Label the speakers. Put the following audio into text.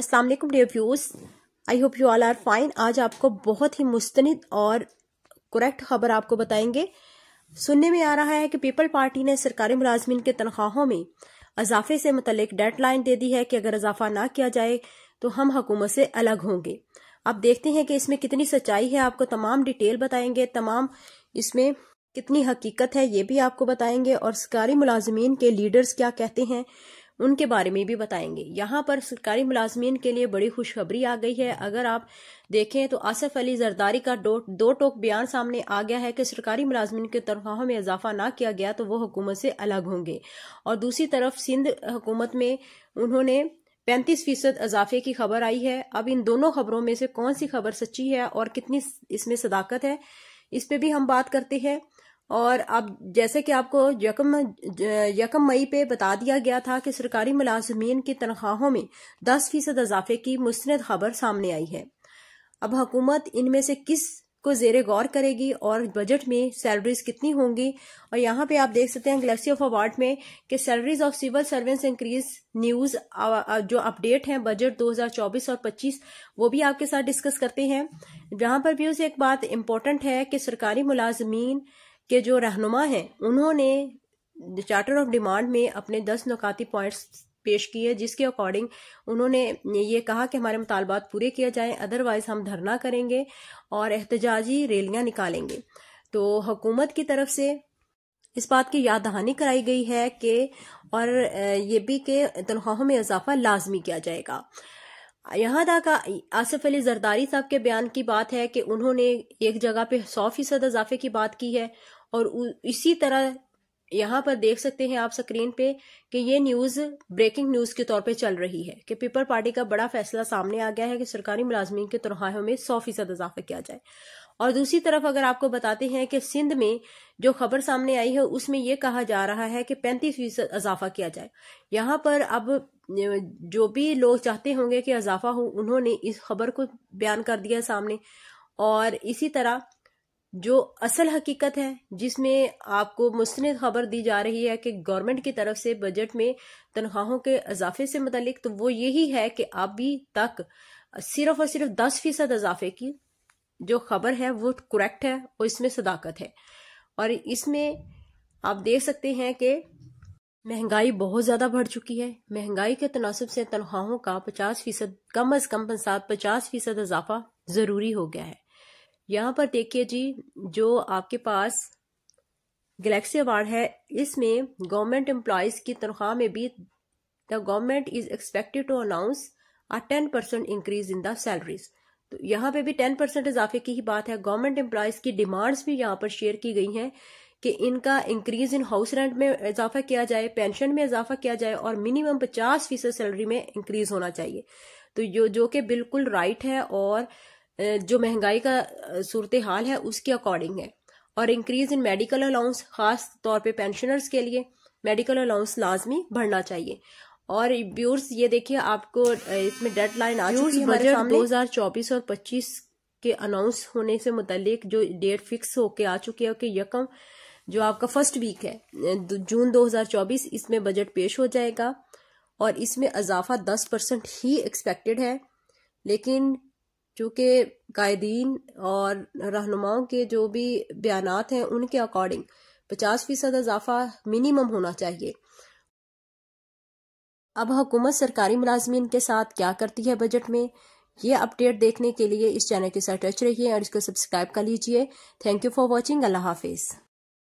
Speaker 1: अस्सलाम वालेकुम dear views I hope you all are fine आज आपको बहुत ही मुस्तनद और करेक्ट खबर आपको बताएंगे सुनने में आ रहा है कि पीपल पार्टी ने सरकारी मुलाजमीन के तनख्वाहों में अजाफे से मुतलिक डेड लाइन दे दी है कि अगर अजाफा ना किया जाए तो हम हकूमत से अलग होंगे अब देखते हैं कि इसमें कितनी सच्चाई है आपको तमाम डिटेल बताएंगे तमाम इसमें कितनी हकीकत है ये भी आपको बताएंगे और सरकारी मुलाजमीन के लीडर्स क्या कहते हैं उनके बारे में भी बताएंगे यहाँ पर सरकारी मुलाजमीन के लिए बड़ी खुशखबरी आ गई है अगर आप देखें तो आसफ अली जरदारी का दो, दो टोक बयान सामने आ गया है कि सरकारी मुलाजमीन की तनख्वाहों में इजाफा ना किया गया तो वो हुकूमत से अलग होंगे और दूसरी तरफ सिंध हुकूमत में उन्होंने पैंतीस फीसद इजाफे की खबर आई है अब इन दोनों खबरों में से कौन सी खबर सच्ची है और कितनी इसमें सदाकत है इस पर भी हम बात करते हैं और अब जैसे कि आपको यकम यकम मई पे बता दिया गया था कि सरकारी मुलाजमीन की तनख्वाहों में दस फीसद इजाफे की मुस्ंद खबर सामने आई है अब हुकूमत इनमें से किस को जेर गौर करेगी और बजट में सैलरीज कितनी होंगी और यहाँ पे आप देख सकते हैं गलेक्सी ऑफ अवार्ड में कि salaries of civil servants increase news जो अपडेट है बजट 2024 और 25 वो भी आपके साथ डिस्कस करते हैं जहां पर भी उसे एक बात इम्पोर्टेंट है कि सरकारी मुलाजमीन के जो रहनुमा हैं उन्होंने चार्टर ऑफ डिमांड में अपने दस नकाती पॉइंट्स पेश किए जिसके अकॉर्डिंग उन्होंने ये कहा कि हमारे मुतालबात पूरे किए जाएं अदरवाइज हम धरना करेंगे और एहतजाजी रैलियां निकालेंगे तो हुकूमत की तरफ से इस बात की याद दहानी कराई गई है कि और ये भी कि तनख्वाहों में इजाफा लाजमी किया जाएगा यहाँ तक आसिफ अली जरदारी साहब के बयान की बात है कि उन्होंने एक जगह पे सौ फीसद इजाफे की बात की है और इसी तरह यहाँ पर देख सकते हैं आप स्क्रीन पे कि ये न्यूज ब्रेकिंग न्यूज के तौर पे चल रही है कि पीपल पार्टी का बड़ा फैसला सामने आ गया है कि सरकारी मुलाजमीन के तनख्वाहों में सौ फीसद इजाफा किया जाए और दूसरी तरफ अगर आपको बताते हैं कि सिंध में जो खबर सामने आई है उसमें यह कहा जा रहा है कि पैंतीस फीसद इजाफा किया जाए यहाँ पर अब जो भी लोग चाहते होंगे कि इजाफा हो उन्होंने इस खबर को बयान कर दिया सामने और इसी तरह जो असल हकीकत है जिसमें आपको मुस्ंद खबर दी जा रही है कि गवर्नमेंट की तरफ से बजट में तनख्वाहों के इजाफे से मतलब तो वो यही है कि अभी तक सिर्फ और सिर्फ दस फीसद इजाफे की जो खबर है वो करेक्ट है और इसमें सदाकत है और इसमें आप देख सकते हैं कि महंगाई बहुत ज़्यादा बढ़ चुकी है महंगाई के तनासब से तनख्वाहों का पचास फीसद कम अज़ कम पचास फीसद इजाफा ज़रूरी हो गया है यहाँ पर देखिए जी जो आपके पास गलेक्सी अवार्ड है इसमें गवर्नमेंट एम्प्लॉयज़ की तनख्वाह में भी the government is expected to announce a ten percent increase in the salaries तो यहाँ पे भी टेन परसेंट इजाफे की ही बात है गवर्नमेंट एम्प्लॉयज़ की डिमांड्स भी यहाँ पर शेयर की गई हैं कि इनका इंक्रीज इन हाउस रेंट में इजाफा किया जाए पेंशन में इजाफा किया जाए और मिनिमम पचास फीसद सैलरी में इंक्रीज होना चाहिए तो जो जो कि बिल्कुल राइट है और जो महंगाई का सूरत हाल है उसके अकॉर्डिंग है और इंक्रीज इन मेडिकल अलाउंस खास तौर पे पेंशनर्स के लिए मेडिकल अलाउंस लाजमी भरना चाहिए और ब्यूर्स ये देखिए आपको इसमें डेड लाइन आ चुकी है हमारे सामने 2024 और 25 के अनाउंस होने से मुतलिक जो डेट फिक्स होके आ चुकी है कि यकम जो आपका फर्स्ट वीक है जून 2024 इसमें बजट पेश हो जाएगा और इसमें अजाफा 10 परसेंट ही एक्सपेक्टेड है लेकिन चूंकि कायदीन और रहनुमाओं के जो भी बयान हैं उनके अकॉर्डिंग पचास फीसद इजाफा मिनिमम होना चाहिए अब हुकूमत सरकारी मुलाजमीन के साथ क्या करती है बजट में ये अपडेट देखने के लिए इस चैनल के साथ टच रहिए और इसको सब्सक्राइब कर लीजिए thank you for watching Allah हाफिज़